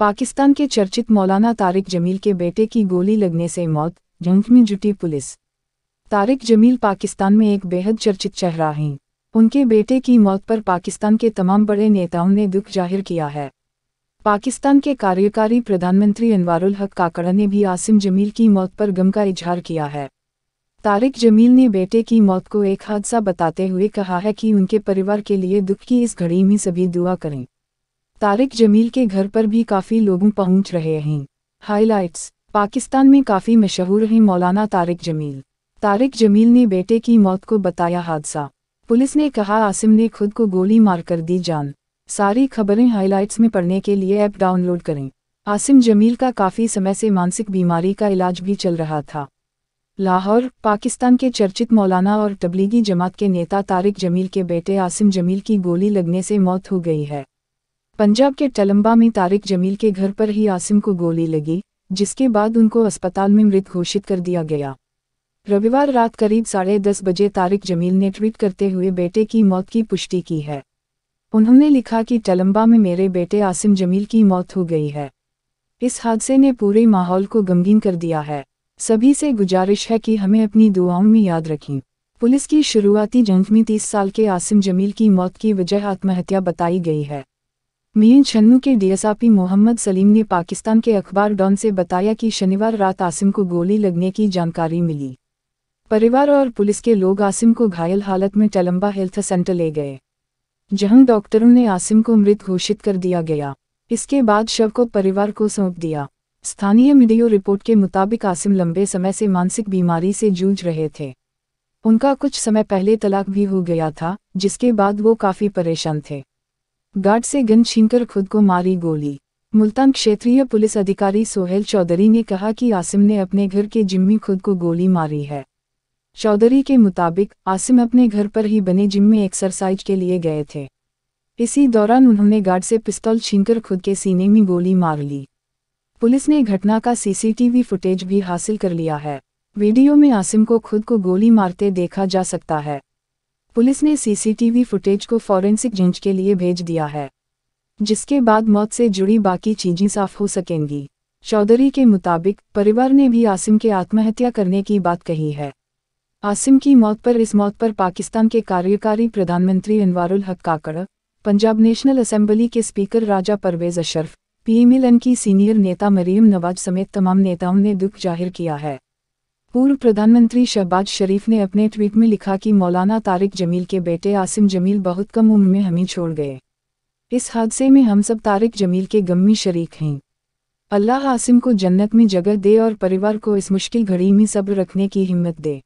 पाकिस्तान के चर्चित मौलाना तारिक जमील के बेटे की गोली लगने से मौत जंग में जुटी पुलिस तारिक जमील पाकिस्तान में एक बेहद चर्चित चेहरा हैं उनके बेटे की मौत पर पाकिस्तान के तमाम बड़े नेताओं ने दुख जाहिर किया है पाकिस्तान के कार्यकारी प्रधानमंत्री अनवारुल हक काकड़ा ने भी आसिम जमील की मौत पर गम का इजहार किया है तारिक जमील ने बेटे की मौत को एक हादसा बताते हुए कहा है कि उनके परिवार के लिए दुख की इस घड़ी में सभी दुआ करें तारिक जमील के घर पर भी काफ़ी लोग पहुंच रहे हैं हाइलाइट्स पाकिस्तान में काफ़ी मशहूर हैं मौलाना तारिक जमील तारिक जमील ने बेटे की मौत को बताया हादसा पुलिस ने कहा आसिम ने खुद को गोली मार कर दी जान सारी खबरें हाइलाइट्स में पढ़ने के लिए ऐप डाउनलोड करें आसिम जमील का काफ़ी समय से मानसिक बीमारी का इलाज भी चल रहा था लाहौर पाकिस्तान के चर्चित मौलाना और तबलीगी जमात के नेता तारिक जमील के बेटे आसिम जमील की गोली लगने से मौत हो गई है पंजाब के टलम्बा में तारिक जमील के घर पर ही आसिम को गोली लगी जिसके बाद उनको अस्पताल में मृत घोषित कर दिया गया रविवार रात करीब साढ़े दस बजे तारिक जमील ने ट्वीट करते हुए बेटे की मौत की पुष्टि की है उन्होंने लिखा कि टलम्बा में मेरे बेटे आसिम जमील की मौत हो गई है इस हादसे ने पूरे माहौल को गमगीन कर दिया है सभी से गुजारिश है कि हमें अपनी दुआओं में याद रखें पुलिस की शुरुआती जंग में तीस साल के आसिम जमील की मौत की वजह आत्महत्या बताई गई है मीन छन्नू के डीएसआपी मोहम्मद सलीम ने पाकिस्तान के अखबार डॉन से बताया कि शनिवार रात आसिम को गोली लगने की जानकारी मिली परिवार और पुलिस के लोग आसिम को घायल हालत में टलम्बा हेल्थ सेंटर ले गए जहां डॉक्टरों ने आसिम को मृत घोषित कर दिया गया इसके बाद शव को परिवार को सौंप दिया स्थानीय मीडियो रिपोर्ट के मुताबिक आसिम लंबे समय से मानसिक बीमारी से जूझ रहे थे उनका कुछ समय पहले तलाक भी हो गया था जिसके बाद वो काफ़ी परेशान थे गार्ड से गन छीनकर खुद को मारी गोली मुल्तान क्षेत्रीय पुलिस अधिकारी सोहेल चौधरी ने कहा कि आसिम ने अपने घर के जिम्मी खुद को गोली मारी है चौधरी के मुताबिक आसिम अपने घर पर ही बने जिम में एक्सरसाइज के लिए गए थे इसी दौरान उन्होंने गार्ड से पिस्तौल छीनकर खुद के सीने में गोली मार ली पुलिस ने घटना का सीसीटीवी फुटेज भी हासिल कर लिया है वीडियो में आसिम को खुद को गोली मारते देखा जा सकता है पुलिस ने सीसीटीवी फुटेज को फॉरेंसिक जांच के लिए भेज दिया है जिसके बाद मौत से जुड़ी बाकी चीजें साफ हो सकेंगी चौधरी के मुताबिक परिवार ने भी आसिम के आत्महत्या करने की बात कही है आसिम की मौत पर इस मौत पर पाकिस्तान के कार्यकारी प्रधानमंत्री अनवारुल हक काकड़ पंजाब नेशनल असेंबली के स्पीकर राजा परवेज अशरफ पीएमएलएन की सीनियर नेता मरीम नवाज समेत तमाम नेताओं ने दुख जाहिर किया है पूर्व प्रधानमंत्री शहबाज शरीफ ने अपने ट्वीट में लिखा कि मौलाना तारिक जमील के बेटे आसिम जमील बहुत कम उम्र में हमें छोड़ गए इस हादसे में हम सब तारिक जमील के गम्मी शरीक हैं अल्लाह आसिम को जन्नत में जगह दे और परिवार को इस मुश्किल घड़ी में सब्र रखने की हिम्मत दे